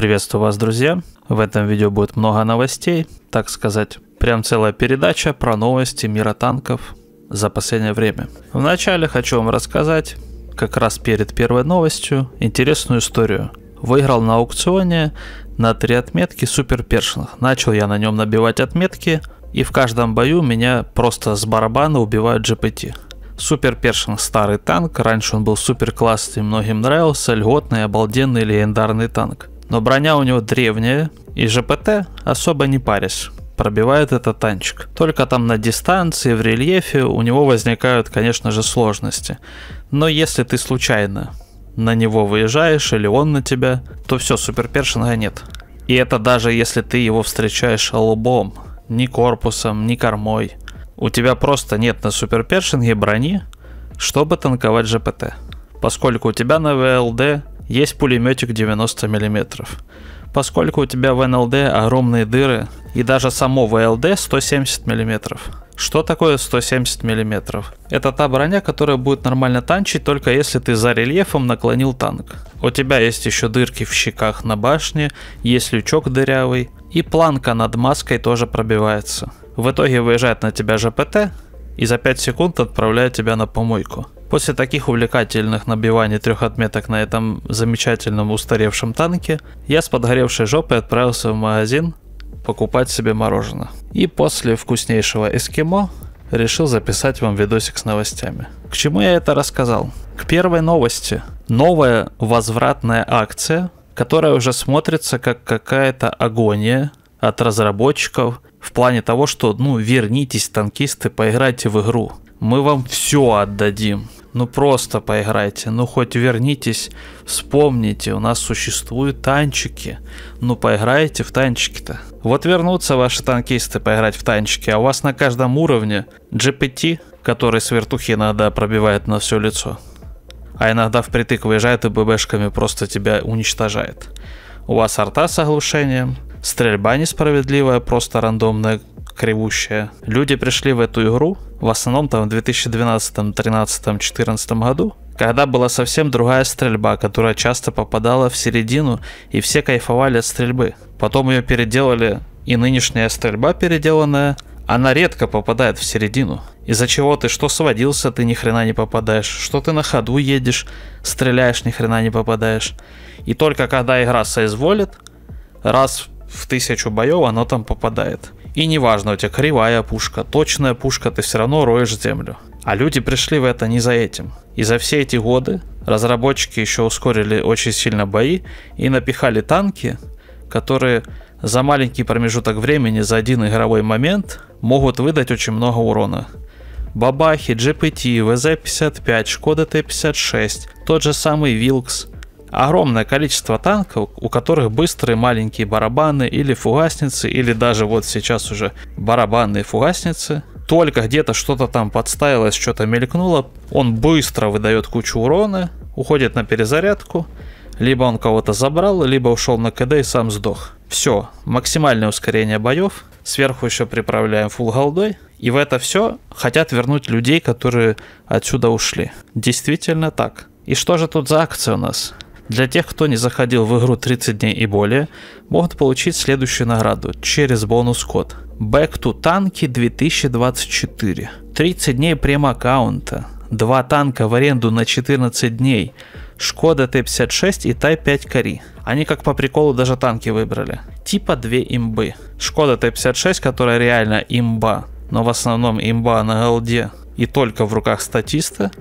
Приветствую вас, друзья! В этом видео будет много новостей, так сказать, прям целая передача про новости мира танков за последнее время. Вначале хочу вам рассказать, как раз перед первой новостью, интересную историю. Выиграл на аукционе на три отметки супер першинг. Начал я на нем набивать отметки, и в каждом бою меня просто с барабана убивают GPT. Супер Першинг старый танк, раньше он был супер классный, многим нравился, льготный, обалденный легендарный танк. Но броня у него древняя, и ЖПТ особо не паришь пробивает этот танчик. Только там на дистанции, в рельефе у него возникают, конечно же, сложности. Но если ты случайно на него выезжаешь или он на тебя, то все, суперпершинга нет. И это даже если ты его встречаешь лбом, ни корпусом, ни кормой. У тебя просто нет на суперпершинге брони, чтобы танковать ЖПТ. Поскольку у тебя на ВЛД есть пулеметик 90 мм. Поскольку у тебя в НЛД огромные дыры, и даже само ВЛД 170 мм. Что такое 170 мм? Это та броня, которая будет нормально танчить, только если ты за рельефом наклонил танк. У тебя есть еще дырки в щеках на башне, есть лючок дырявый, и планка над маской тоже пробивается. В итоге выезжает на тебя ЖПТ и за 5 секунд отправляет тебя на помойку. После таких увлекательных набиваний трех отметок на этом замечательном устаревшем танке, я с подгоревшей жопой отправился в магазин покупать себе мороженое. И после вкуснейшего эскимо решил записать вам видосик с новостями. К чему я это рассказал? К первой новости. Новая возвратная акция, которая уже смотрится как какая-то агония от разработчиков в плане того, что ну вернитесь, танкисты, поиграйте в игру. Мы вам все отдадим ну просто поиграйте, ну хоть вернитесь, вспомните, у нас существуют танчики, ну поиграйте в танчики-то. Вот вернутся ваши танкисты поиграть в танчики, а у вас на каждом уровне GPT, который с вертухи иногда пробивает на все лицо, а иногда впритык выезжает и ББшками просто тебя уничтожает. У вас арта с оглушением – стрельба несправедливая, просто рандомная, кривущая. Люди пришли в эту игру в основном там в 2012, 2013, 2014 году, когда была совсем другая стрельба, которая часто попадала в середину, и все кайфовали от стрельбы. Потом ее переделали, и нынешняя стрельба переделанная, она редко попадает в середину. Из-за чего ты что сводился, ты ни хрена не попадаешь, что ты на ходу едешь, стреляешь, ни хрена не попадаешь. И только когда игра соизволит, раз в в тысячу боев оно там попадает. И неважно, у тебя кривая пушка, точная пушка, ты все равно роешь землю. А люди пришли в это не за этим. И за все эти годы разработчики еще ускорили очень сильно бои и напихали танки, которые за маленький промежуток времени, за один игровой момент, могут выдать очень много урона. Бабахи, GPT, VZ-55, Шкода Т-56, тот же самый Вилкс, огромное количество танков, у которых быстрые маленькие барабаны или фугасницы, или даже вот сейчас уже барабанные фугасницы. Только где-то что-то там подставилось, что-то мелькнуло, он быстро выдает кучу урона, уходит на перезарядку, либо он кого-то забрал, либо ушел на КД и сам сдох. Все, максимальное ускорение боев, сверху еще приправляем фул голдой, и в это все хотят вернуть людей, которые отсюда ушли. Действительно так. И что же тут за акция у нас? Для тех, кто не заходил в игру 30 дней и более, могут получить следующую награду через бонус-код. Back to Tanky 2024. 30 дней прем-аккаунта, 2 танка в аренду на 14 дней, Шкода Т-56 и Тай 5 Кори. Они как по приколу даже танки выбрали. Типа 2 имбы. Шкода Т-56, которая реально имба, но в основном имба на голде и только в руках статиста,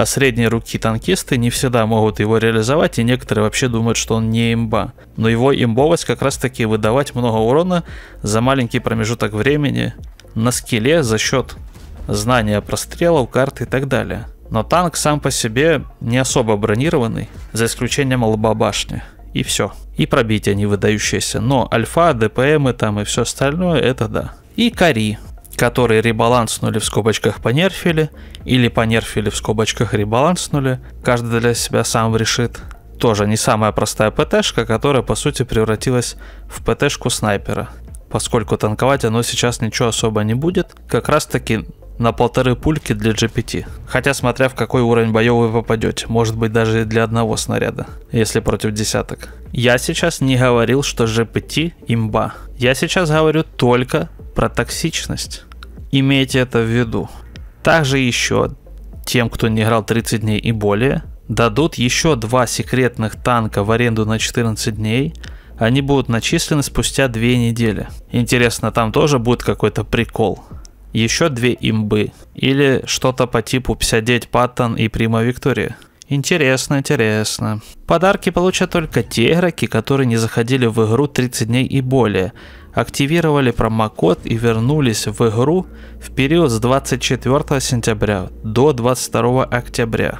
а средние руки танкисты не всегда могут его реализовать, и некоторые вообще думают, что он не имба. Но его имбовость как раз таки выдавать много урона за маленький промежуток времени на скилле за счет знания прострелов, карт и так далее. Но танк сам по себе не особо бронированный, за исключением лба башни. И все. И пробития не выдающиеся. Но альфа, ДПМ и там и все остальное, это да. И Кари которые ребаланснули в скобочках понерфили, или понерфили в скобочках ребаланснули, каждый для себя сам решит. Тоже не самая простая ПТшка, которая по сути превратилась в ПТшку снайпера. Поскольку танковать оно сейчас ничего особо не будет, как раз таки на полторы пульки для GPT. Хотя смотря в какой уровень боевый вы попадете, может быть даже и для одного снаряда, если против десяток. Я сейчас не говорил, что GPT имба. Я сейчас говорю только про токсичность. Имейте это в виду. Также еще тем, кто не играл 30 дней и более, дадут еще два секретных танка в аренду на 14 дней. Они будут начислены спустя две недели. Интересно, там тоже будет какой-то прикол. Еще две имбы. Или что-то по типу 59 Паттон и Прима Виктория. Интересно, интересно. Подарки получат только те игроки, которые не заходили в игру 30 дней и более, активировали промокод и вернулись в игру в период с 24 сентября до 22 октября.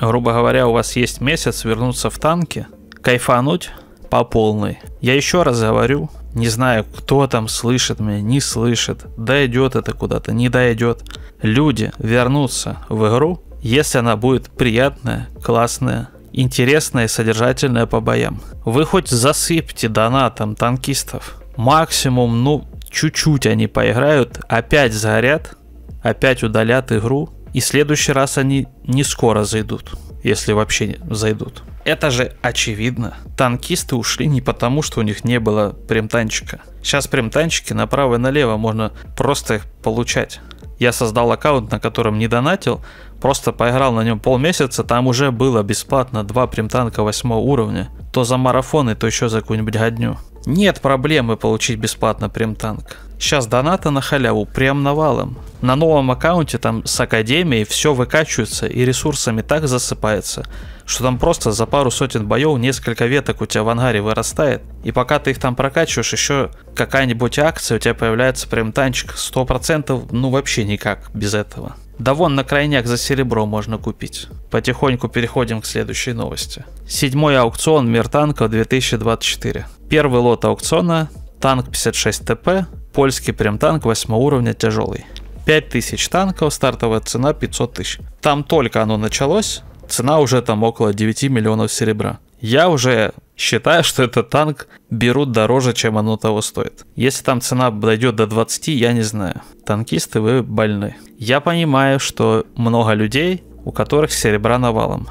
Грубо говоря, у вас есть месяц вернуться в танки, кайфануть по полной. Я еще раз говорю, не знаю, кто там слышит меня, не слышит, дойдет это куда-то, не дойдет. Люди вернутся в игру, если она будет приятная, классная, интересная и содержательная по боям. Вы хоть засыпьте донатом танкистов максимум, ну, чуть-чуть они поиграют, опять сгорят, опять удалят игру, и в следующий раз они не скоро зайдут, если вообще зайдут. Это же очевидно. Танкисты ушли не потому, что у них не было премтанчика. Сейчас премтанчики танчики направо и налево можно просто их получать. Я создал аккаунт, на котором не донатил, просто поиграл на нем полмесяца, там уже было бесплатно два премтанка восьмого уровня. То за марафоны, то еще за какую-нибудь годню. Нет проблемы получить бесплатно прем-танк. Сейчас доната на халяву прям навалом. На новом аккаунте там с академией все выкачивается и ресурсами так засыпается, что там просто за пару сотен боев несколько веток у тебя в ангаре вырастает. И пока ты их там прокачиваешь, еще какая-нибудь акция у тебя появляется прям танчик 100%, ну вообще никак без этого. Да вон на крайняк за серебро можно купить. Потихоньку переходим к следующей новости. Седьмой аукцион Мир танков 2024. Первый лот аукциона – танк 56 ТП, польский прям танк 8 уровня, тяжелый. 5000 танков, стартовая цена 500 тысяч. Там только оно началось, цена уже там около 9 миллионов серебра. Я уже считаю, что этот танк берут дороже, чем оно того стоит. Если там цена дойдет до 20, я не знаю. Танкисты, вы больны. Я понимаю, что много людей, у которых серебра навалом.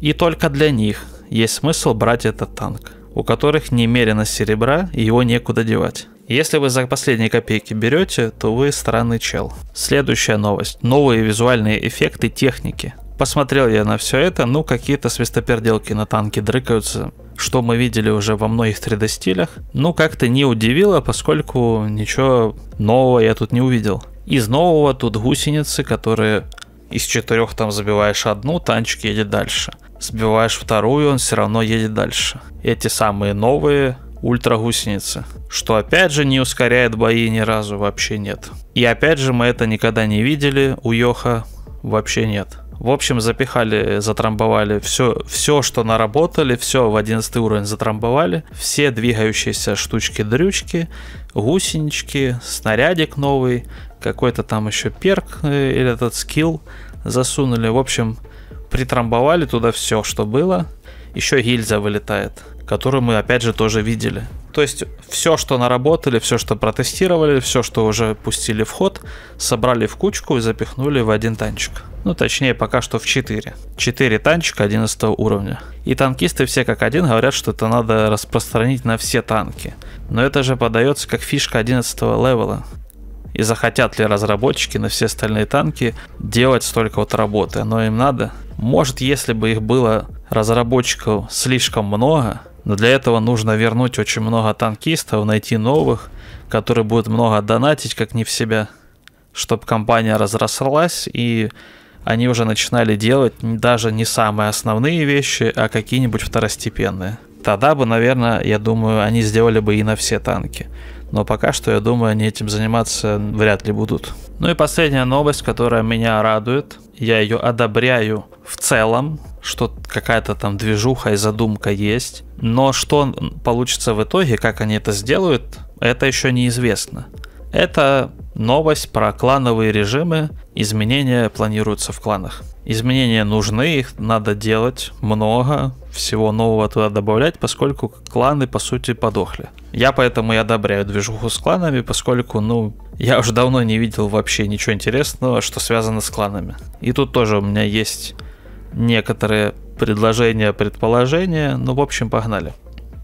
И только для них есть смысл брать этот танк у которых немерено серебра и его некуда девать. Если вы за последние копейки берете, то вы странный чел. Следующая новость. Новые визуальные эффекты техники. Посмотрел я на все это, ну какие-то свистоперделки на танке дрыкаются, что мы видели уже во многих 3D стилях. Ну как-то не удивило, поскольку ничего нового я тут не увидел. Из нового тут гусеницы, которые из четырех там забиваешь одну, танчик едет дальше сбиваешь вторую, он все равно едет дальше. Эти самые новые ультра гусеницы. Что опять же не ускоряет бои ни разу, вообще нет. И опять же мы это никогда не видели, у Йоха вообще нет. В общем, запихали, затрамбовали все, все, что наработали, все в 11 уровень затрамбовали. Все двигающиеся штучки-дрючки, гусенички, снарядик новый, какой-то там еще перк э, или этот скилл засунули. В общем, притрамбовали туда все, что было. Еще гильза вылетает, которую мы опять же тоже видели. То есть все, что наработали, все, что протестировали, все, что уже пустили в ход, собрали в кучку и запихнули в один танчик. Ну, точнее, пока что в 4. 4 танчика 11 уровня. И танкисты все как один говорят, что это надо распространить на все танки. Но это же подается как фишка 11 левела и захотят ли разработчики на все остальные танки делать столько вот работы. но им надо. Может, если бы их было разработчиков слишком много, но для этого нужно вернуть очень много танкистов, найти новых, которые будут много донатить, как не в себя, чтобы компания разрослась и они уже начинали делать даже не самые основные вещи, а какие-нибудь второстепенные. Тогда бы, наверное, я думаю, они сделали бы и на все танки но пока что, я думаю, они этим заниматься вряд ли будут. Ну и последняя новость, которая меня радует, я ее одобряю в целом, что какая-то там движуха и задумка есть, но что получится в итоге, как они это сделают, это еще неизвестно. Это новость про клановые режимы. Изменения планируются в кланах. Изменения нужны, их надо делать много, всего нового туда добавлять, поскольку кланы, по сути, подохли. Я поэтому и одобряю движуху с кланами, поскольку, ну, я уже давно не видел вообще ничего интересного, что связано с кланами. И тут тоже у меня есть некоторые предложения, предположения, ну, в общем, погнали.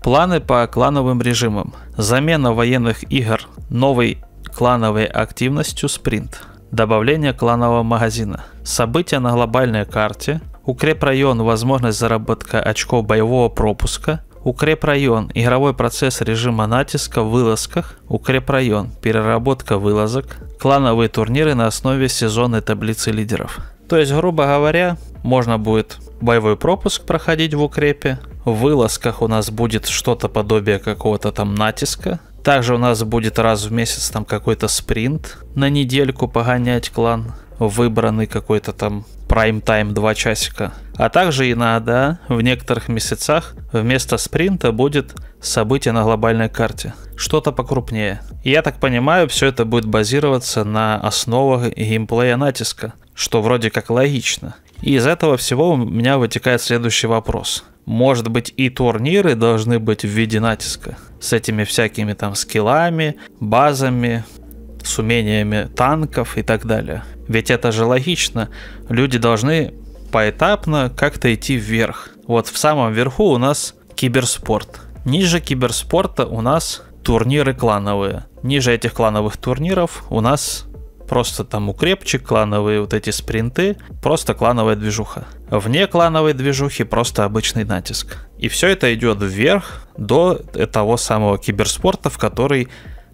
Планы по клановым режимам. Замена военных игр новой клановой активностью спринт, добавление кланового магазина, события на глобальной карте, укрепрайон, возможность заработка очков боевого пропуска, укрепрайон, игровой процесс режима натиска в вылазках, укрепрайон, переработка вылазок, клановые турниры на основе сезонной таблицы лидеров. То есть, грубо говоря, можно будет боевой пропуск проходить в укрепе, в вылазках у нас будет что-то подобие какого-то там натиска, также у нас будет раз в месяц там какой-то спринт на недельку погонять клан, выбранный какой-то там прайм-тайм 2 часика. А также иногда в некоторых месяцах вместо спринта будет событие на глобальной карте. Что-то покрупнее. я так понимаю, все это будет базироваться на основах геймплея натиска, что вроде как логично. И из этого всего у меня вытекает следующий вопрос. Может быть и турниры должны быть в виде натиска с этими всякими там скиллами, базами, с умениями танков и так далее. Ведь это же логично. Люди должны поэтапно как-то идти вверх. Вот в самом верху у нас киберспорт. Ниже киберспорта у нас турниры клановые. Ниже этих клановых турниров у нас просто там укрепчик, клановые вот эти спринты, просто клановая движуха. Вне клановой движухи просто обычный натиск. И все это идет вверх до того самого киберспорта, в который,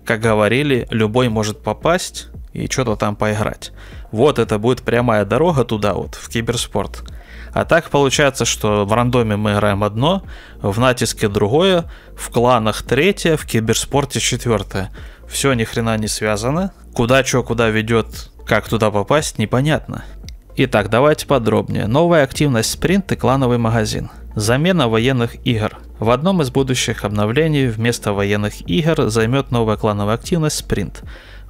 как говорили, любой может попасть и что-то там поиграть. Вот это будет прямая дорога туда вот, в киберспорт. А так получается, что в рандоме мы играем одно, в натиске другое, в кланах третье, в киберспорте четвертое все ни хрена не связано. Куда что куда ведет, как туда попасть, непонятно. Итак, давайте подробнее. Новая активность спринт и клановый магазин. Замена военных игр. В одном из будущих обновлений вместо военных игр займет новая клановая активность спринт.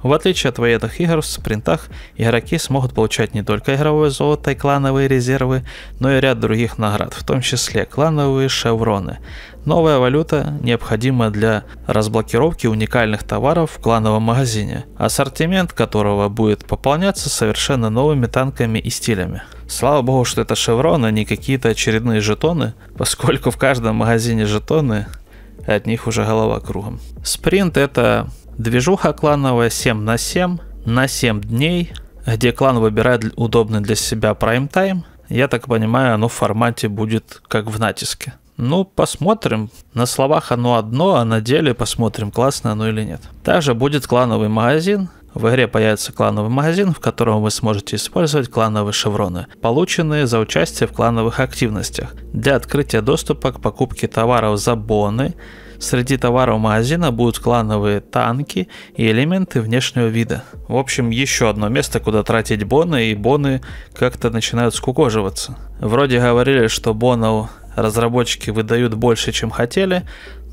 В отличие от военных игр, в спринтах игроки смогут получать не только игровое золото и клановые резервы, но и ряд других наград, в том числе клановые шевроны. Новая валюта необходимая для разблокировки уникальных товаров в клановом магазине, ассортимент которого будет пополняться совершенно новыми танками и стилями. Слава богу, что это шеврон, а не какие-то очередные жетоны, поскольку в каждом магазине жетоны, а от них уже голова кругом. Спринт это движуха клановая 7 на 7 на 7 дней, где клан выбирает удобный для себя прайм-тайм. Я так понимаю, оно в формате будет как в натиске. Ну, посмотрим. На словах оно одно, а на деле посмотрим, классно оно или нет. Также будет клановый магазин. В игре появится клановый магазин, в котором вы сможете использовать клановые шевроны, полученные за участие в клановых активностях, для открытия доступа к покупке товаров за боны, Среди товаров магазина будут клановые танки и элементы внешнего вида. В общем, еще одно место, куда тратить боны, и боны как-то начинают скукоживаться. Вроде говорили, что бонов разработчики выдают больше, чем хотели,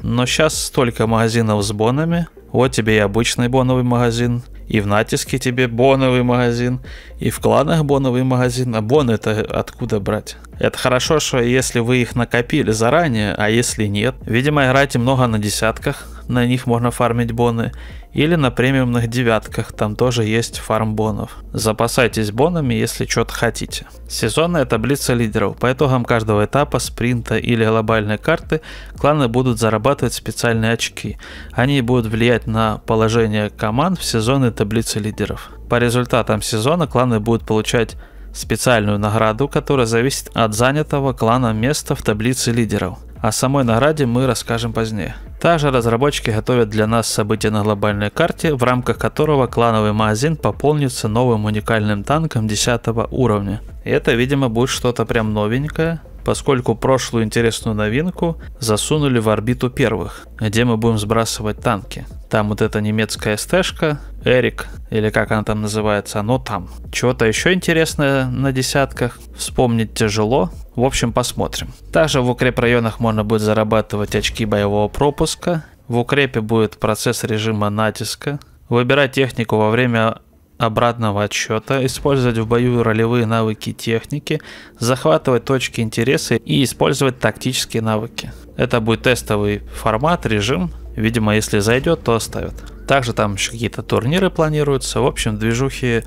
но сейчас столько магазинов с бонами. Вот тебе и обычный боновый магазин, и в натиске тебе боновый магазин, и в кланах боновый магазин. А боны это откуда брать? Это хорошо, что если вы их накопили заранее, а если нет. Видимо, играете много на десятках, на них можно фармить боны. Или на премиумных девятках, там тоже есть фарм бонов. Запасайтесь бонами, если что-то хотите. Сезонная таблица лидеров. По итогам каждого этапа, спринта или глобальной карты, кланы будут зарабатывать специальные очки. Они будут влиять на положение команд в сезонной таблице лидеров. По результатам сезона кланы будут получать специальную награду, которая зависит от занятого кланом места в таблице лидеров. О самой награде мы расскажем позднее. Также разработчики готовят для нас событие на глобальной карте, в рамках которого клановый магазин пополнится новым уникальным танком 10 уровня. И это, видимо, будет что-то прям новенькое, поскольку прошлую интересную новинку засунули в орбиту первых, где мы будем сбрасывать танки. Там вот эта немецкая стежка, Эрик, или как она там называется, оно там. Чего-то еще интересное на десятках, вспомнить тяжело. В общем, посмотрим. Также в укрепрайонах можно будет зарабатывать очки боевого пропуска. В укрепе будет процесс режима натиска, Выбирать технику во время обратного отсчета, использовать в бою ролевые навыки техники, захватывать точки интереса и использовать тактические навыки. Это будет тестовый формат, режим. Видимо, если зайдет, то оставят. Также там еще какие-то турниры планируются. В общем, движухи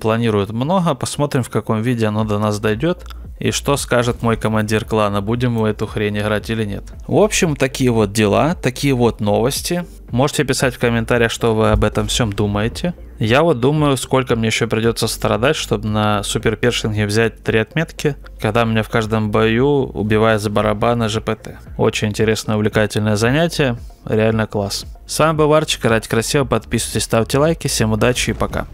планируют много. Посмотрим, в каком виде оно до нас дойдет. И что скажет мой командир клана, будем мы эту хрень играть или нет. В общем, такие вот дела, такие вот новости. Можете писать в комментариях, что вы об этом всем думаете. Я вот думаю, сколько мне еще придется страдать, чтобы на супер першинге взять три отметки, когда меня в каждом бою убивает за барабана ЖПТ. Очень интересное, увлекательное занятие, реально класс. С вами был Варчик, играть красиво, подписывайтесь, ставьте лайки, всем удачи и пока.